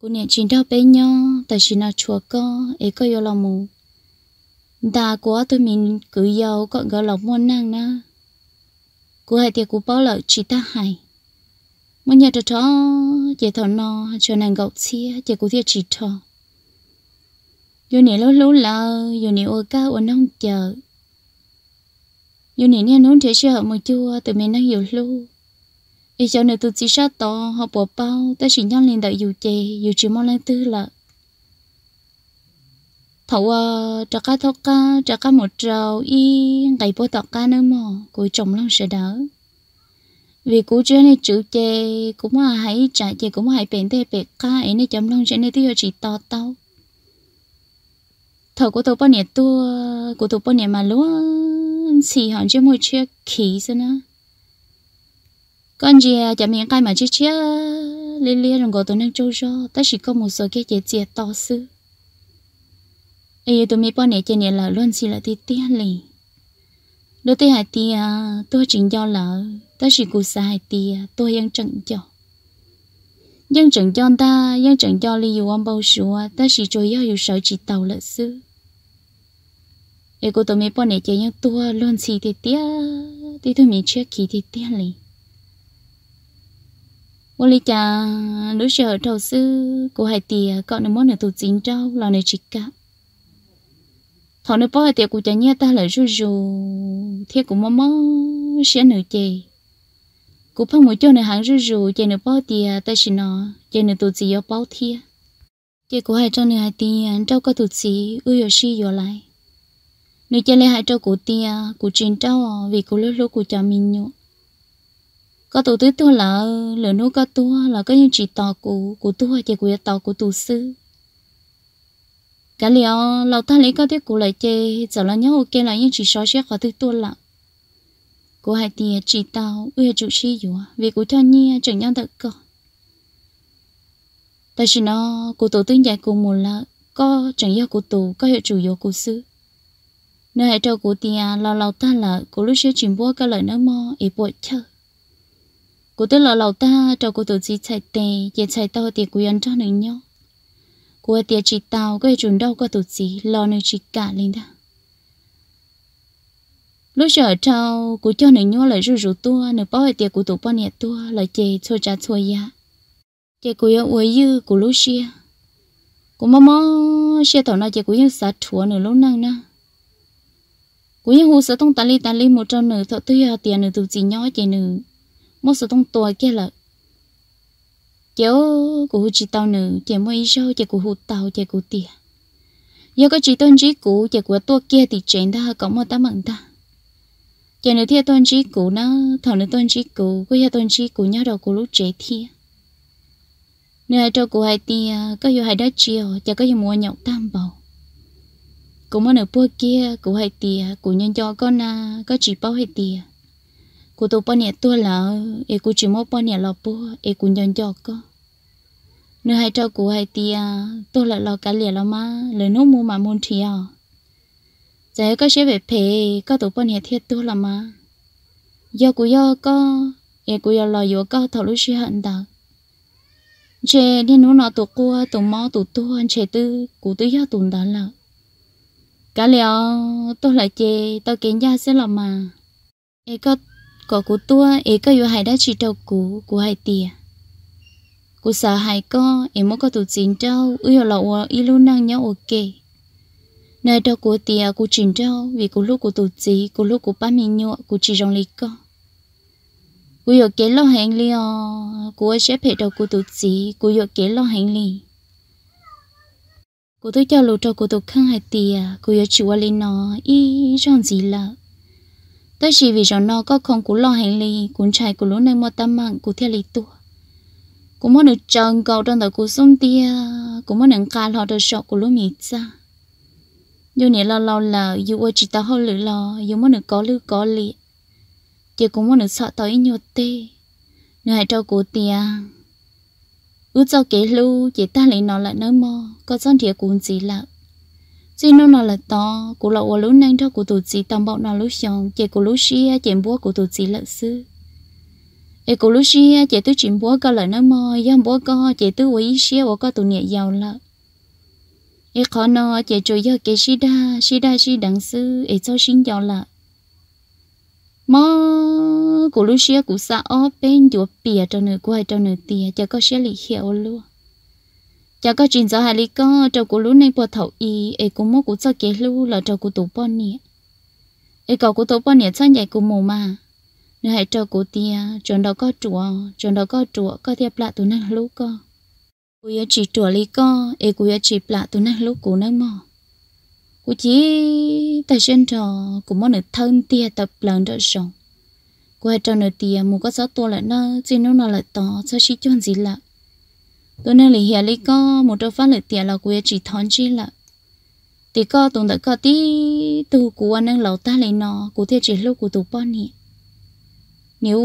bún nhện chín đâu bé nhỏ, tại chỉ là chùa co ấy có yêu lòng mù đà của tôi mình cứ yêu còn gọi lòng muốn năng na của hai tiệc của bao lợi chỉ ta hài mà nhà trò trò chỉ thọ no cho nàng gậu chia chỉ của tiệc chỉ trò dù nè lâu lâu lâu dù nè ôi cao ổn không chờ dù nè nè nón thể chưa hợp một chua từ mình đang hiểu lâu ý cho nên tôi chỉ sao to họ bỏ bao ta chỉ nhau lên đợi dù chè dù chỉ mong lên tư là thầu à ờ, trả cá thóc cá trả cá một trầu y ngày bố tọt cá nữa mà cuối chồng lăng sẽ đỡ vì cú chơi này chữ chè cũng mà hãy trả chè cũng mà hãy bền thế bền cá ấy này chồng lăng sẽ nên tiêu chỉ to tao thầu của tôi bao nhiêu tua của tôi bao nhiêu mà lúa xì họ chưa mua chưa khí xí nữa con gì à, chả miệng cái mà chết chết lê lê rồi gò tôi đang trâu cho ta chỉ có một số cái chế chế to sư ấy à, tôi mới bỏ này chơi này là luôn xí là thì tiền lì đôi tay hai tia tôi chỉnh cho là ta chỉ cố xa hai tia à, tôi vẫn chỉnh cho nhưng chỉnh cho ta nhưng chỉnh cho lì dù bao số ta chỉ cho yêu yêu sợ chỉ tàu là sư ấy cô tôi mới bỏ này chơi nhưng tôi luôn xí thì tia thì tôi mi chơi kỳ thì tiền lì vô lý cha lúc chờ đầu sư của hải tiề cọ nó món này tụt chín trâu là này chỉ cả thọ nó bỏ hải tiề của cha nhé ta lại ru ru thế của mắm mắm sẽ nửa chè của phong mũi cho này hàng ru ru chè nửa bỏ tiề ta chỉ nó chè nửa tụt gì ở bao thiê chè của hải cho nửa hải tiề trâu có tụt gì ui ở si ở lại nửa chè lấy hải trâu của tiề của chín trâu vì của lúc lúc của cha mình nhụ có tụ tứ tua là lửa nô có tua là có những chỉ tò của của tua chỉ của tò của tụ sư cái liệu lâu ta lấy có tiếc của lại chê giờ là nhớ ok là những chỉ so xét có tứ tua là của hai tiền chỉ tao uy chủ sĩ dù vì của cho nhi chẳng nhau thật cơ tại vì nó của tổ tiên dạy của một là có chẳng nhau của tù có hiệu chủ yếu của sư nơi hệ trâu của tiền lâu lâu ta là của lúc xưa chìm bua các lời nói mò ý bội chơi cô tới là lâu ta cho cô tổ chỉ chạy tè giờ chạy tao thì cô ăn cho nữa nhau cô tiệt chỉ tao cái chuyện đâu có tổ chỉ lo nữa chỉ cả lên đó lúc giờ trâu cô cho nữa nhau lại rủ rủ tua nữa bao tiệt cô tụ bao nhiêu tua lại chê chua chả chua ya chê cô yêu uế dư cô lúc xia cô mơ mơ xia thảo nào chê cô yêu sát chua nữa lúc năng na cô yêu hồ sợ tông tali tali một trâu nữa thợ tư tiền nữa tổ chỉ nhỏ chê nữa mua số tông tua kia là kiểu của hụt chỉ tao nữ chỉ mua ít rau chỉ của hụt tao chỉ của tiền giờ có chỉ tôn chỉ cũ chỉ của tua kia thì chuyện ta có một ta mận ta chỉ nữ thiệt tôn chỉ cũ nó thằng nữ tôn chỉ cũ của nhà tôn chỉ cũ nhau đầu của lúc trẻ thiệt nếu hai trâu của hai tia có dù hai đó chiều chả có dù mua nhậu tam bầu cũng mà nửa bữa kia của hai tia của nhân cho con na có chỉ bao hai tia cô tôi bao nhiêu tuổi là em cũng chỉ mua bao nhiêu lọp bố em cũng nhận cho cơ nữa hai cháu của hai tia tôi lại lo cả liền lo má lời nấu mua mà muốn chia giờ có sẽ về phê có tụ bao nhiêu thiệt tôi lắm má do của do có em cũng do lo do có thầu lúc suy hận đó chế nên nó nó tụ cua tụ mò tụ tua chế tư của tư do tụ đó là cả liệu tôi lại chế tôi kiến ra sẽ làm mà em có có cú tua ế cơ yêu hay đã chỉ đầu cú cú hay tìa cú sợ hay co em mới có tụ chín trâu ưu là ua y luôn năng nhau ok nơi đâu của tìa cú chín trâu vì cú lúc của tụ chí cú lúc của ba mình nhọ cú chỉ rong lì co cú yêu kế lo hành li o ờ, cú ấy xếp hệ đầu cú tụ chí cú yêu kế lo hành li cú tôi cho lù đầu cú tụ khăn hay tìa cú yêu chịu lên nó y chọn gì lợ tới chỉ vì rằng nó có không cú lo hành lý cũng chạy cú lúa này mua tâm mạng cú theo lý tu cú muốn được trần cầu trong đời cú xuống tia cú muốn nâng cao họ được sọ cú lúa mít ra dù nè lo lo là dù ôi chỉ tao hơi lử lo dù muốn được có lư có lì chỉ cũng muốn được sợ tới nhiều tê nữa hãy cho cú tia ước cho kế lưu chỉ ta lấy nó lại nơi mò có dân thiệt cũng gì lạ xin nó là là to của lậu ở lũ nang cho của tổ chỉ tầm bọc nó lũ sòng chỉ của lũ xia chỉ búa của tổ chỉ lợn sư e của lũ xia chỉ tôi chỉ búa có lợn nó mò yam búa có chỉ tôi quấy xia của có tổ nhẹ giàu lợn e khó nó chỉ trôi yếu cái xí đa xí đa xí đẳng sư e cho sinh giàu lợn mò của lũ xia của sa ở bên chùa bìa cho nửa quay cho nửa tìa cho có xia lì hiệu luôn giờ dạ, các chuyện giờ hai lý có trâu của lũ này bỏ thầu y ấy cũng mua của cho kế lũ là trâu của tủ bò nè ấy cậu của tủ bò nè sao vậy của mù mà nếu hãy trâu của tia chọn đó có chùa chọn đó có chùa có thiệp lạ tủ năng lú co cô yêu chỉ chùa lý co ấy cô yêu chỉ lạ tủ năng lú của năng mò cô chỉ tại xuyên trò của muốn nữ thân tia tập lần đỡ sống cô hãy trâu nữ tia mù có gió to lại nó chỉ nó nó lại to sao chỉ chọn gì lạ tôi nên là hiểu lý có một trong phát lợi tiền là quê chỉ thon chi là thì co tụng đã co tí từ của anh đang lâu ta lấy nó cụ theo chỉ lúc của tụ bọn nhỉ nếu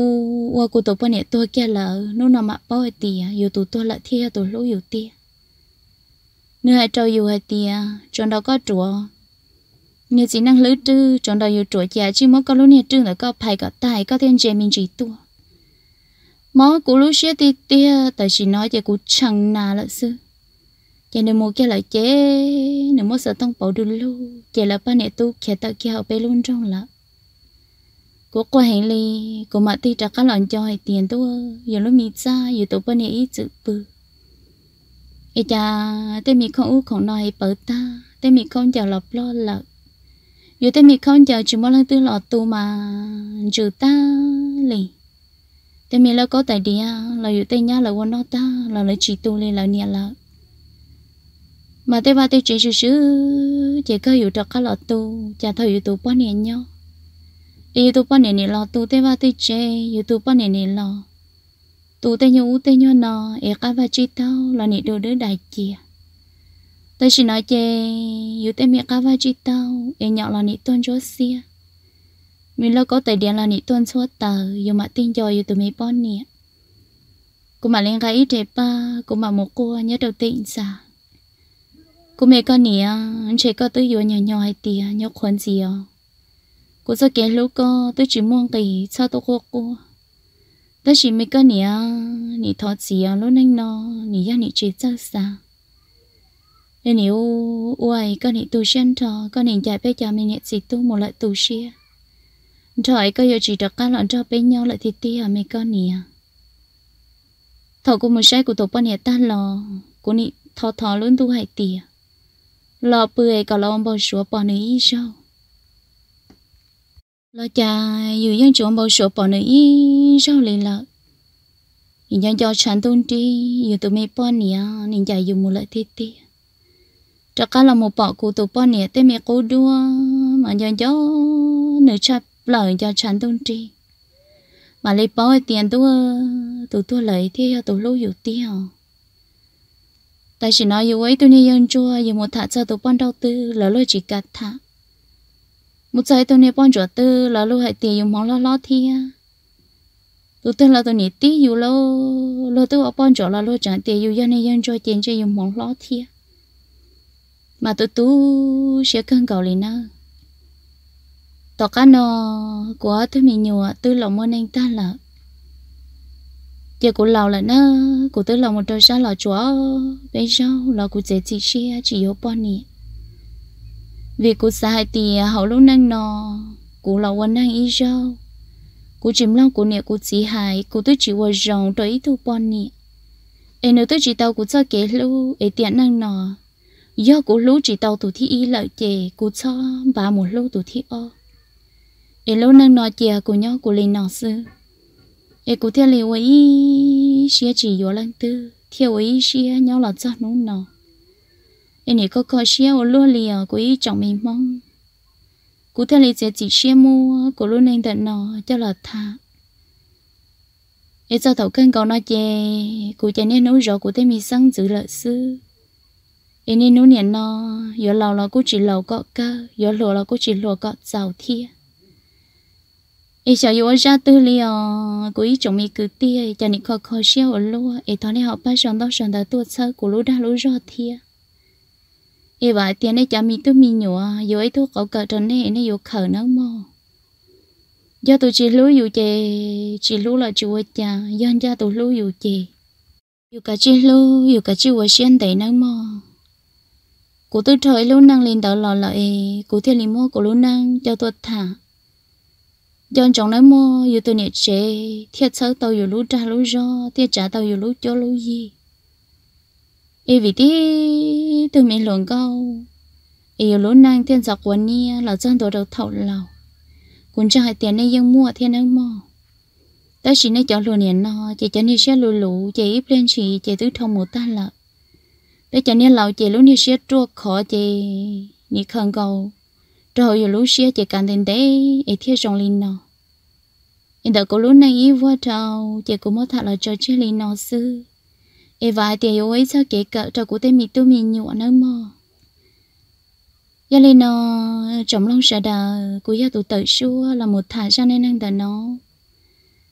qua của tụ bọn nhỉ tôi kia là nó nằm mà bao hết tiền dù tụ tôi lại thi tụ lỗ dù tiền nếu hai trâu dù hai tiền chọn đó có chùa nếu chỉ năng lữ tư chọn đó dù chùa chả chỉ mới có lúc nhỉ trương là có phải có tài có tiền chế mình chỉ tu mà cú lúc xưa thì tia tại chỉ nói cho cũng chẳng nà lợ sư chè nên mua cái lại chế nếu mua sợ tông bảo được lu chè là ba nè tu kia tao kia học bê luôn trong lợ cú qua hành lý cú mà ti trả các lọn cho hay tiền tu giờ lúc mi ra giờ tụ ba nè ít chữ bự ít cha tên mi không u không nói bở ta tên mi không chờ lọp lo lợ giờ tên mi không chờ chỉ mua lần tư lọt tu mà chữ ta liền thế mình là có tại địa à? là yêu tay nhá là quan nó ta là lấy chỉ tu lên là nhà là mà thế ba thế chỉ sự sự chỉ có yêu cho các lọ tu cha thầy yêu tu bao nhiêu nhau yêu tu bao nhiêu lọ tu thế ba thế chỉ yêu tu bao nhiêu lọ tu thế nhau thế nhau nọ e các ba chỉ tao là nị đồ đứa đại kia tôi chỉ nói chê yêu thế miệng các ba chỉ tao e nhỏ là nị tôn chó xia mình lo có tới điện là nị tuân suốt tờ dù mà tin cho dù tụi mình bon nè cô mà lên gái trẻ ba cô mà một cô nhớ đầu tiên xa cô mẹ con nè trẻ có tới dù nhỏ nhỏ hay tìa nhớ khuẩn gì à cô sẽ kể lúc cô tôi chỉ muốn cái sao tôi cô cô tôi chỉ mấy con nè nị thoát gì à lúc anh nó nị ra nị chỉ chắc xa nên nếu uầy con nị tu chân trò con nị chạy bé cho mình nị gì tu một loại tu xia trời có giờ chỉ được các lọn cho bên nhau lại thì tia à, mấy con nè thọ của một sai của tổ bọn nhà ta lò của nị thọ thọ luôn tu hại tia lò bưởi cả lò bao số bọn nữ y sao lò cha dù nhân chủ bao số bọn nữ y sao liền lợ nhân cho sản tôn đi dù tụi mấy bọn nè nên chạy dù một lại thì tia chắc là một bọn của tụi bọn nè tên mẹ cô đua mà nhân cho nửa chập lời cho chán tung tri mà lấy bao tiền tôi tôi tôi lấy thì tôi lâu dụ tiền tại chỉ nói yêu ấy tôi như dân chua như một thả cho tôi bọn đầu tư là lôi chỉ cả thả một giây tôi như bọn chỗ tư là lôi hại tiền yêu món lo lo thì tôi tên là tôi nhỉ tí yêu lâu lâu tôi ở bọn chỗ là lôi chẳng tiền yêu dân này dân chua tiền chơi, yêu món lo thì mà tôi tu sẽ không cầu liền nào tỏ cá nò của tôi mình nhiều tôi lòng môn anh ta là giờ của lâu là nó của tôi lòng một đôi sao là chúa bây giờ là của dễ chỉ xe chỉ yếu bọn nè vì cũng sai thì hậu lúc năng nò của là quân đang ý rau cũng chìm lòng của nè của chỉ hại của tôi chỉ vừa rồng tôi ý thu bọn em nói tôi chỉ tàu của cho kế lưu ấy tiện năng nò do của lú chỉ tàu tụi thi y lợi chè của cho bà một lú tụi thi o ấy lúc nâng nọ chìa của nhau của linh nọ sư ấy của thiên lý ấy xia chỉ yếu lăng tư theo ấy xia nhau là cho nó nọ ấy nị có coi xia ở lúc lìa của ấy chồng mình mong của thiên lý sẽ chỉ xia mua của lúc nâng tận nọ cho là tha ấy cho thầu cân cầu nọ chè của chè nên nấu rõ của tên mình sang giữ lợi sư ấy nên nấu niệm nọ yếu lâu là cô chỉ lâu có cơ yếu lâu là cô chỉ lâu có giàu thiệt ý cho yêu ra tư liệu ờ, của ý chúng mi cứ tia cho những khó khó xíu luôn ý thằng này học ba sòng đó sòng đó tuột sơ của lũ đa lũ rõ thia ý vậy tiền này cho mi tôi mi nhựa yêu à, ấy thuốc cậu cờ trần này nó yêu khờ nó mò do tôi chỉ lú yêu chè chỉ lú là chùa cha do anh cha tôi lú yêu chè yêu cả chỉ lú yêu cả chùa xuyên tẩy nó mò của tôi trời lú năng lên đầu lò lại của thiên lý mua của lú năng cho tôi thả dân chồng nói mua yêu tôi nhẹ chế thiệt sớ tàu yêu lú trả lú do thiệt trả tàu yêu lú cho lú gì ý vì thế tôi mới luận câu yêu lú năng thiên giặc quần nia là dân đồ đầu thầu lầu cũng chẳng hay tiền này dân mua thiên năng mò ta chỉ nói cho luôn niệm nó chỉ cho nên sẽ lù lù chỉ ít lên chỉ chỉ tứ thông một ta lợ để cho nên lão chỉ lúc như sẽ trua khó chỉ như khăn câu rồi lúc xưa chỉ cần đến đây, ấy thiết trong linh nó in đó cô lúc này ý vua trâu chỉ cũng mất thật là cho chơi linh nó sư ấy vài tiền yếu ấy sao kể cỡ cho cô tên mì tu mì nhụa nữa mà giờ linh nó trong lòng sợ đời cô giờ tụ tự xua là một thả ra nên năng đợi nó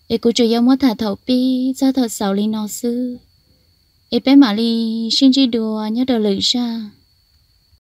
ấy cô chủ yếu mất thả thầu pi ra thật sầu linh nó sư ấy bé mà li xin chi đùa nhớ đời lự ra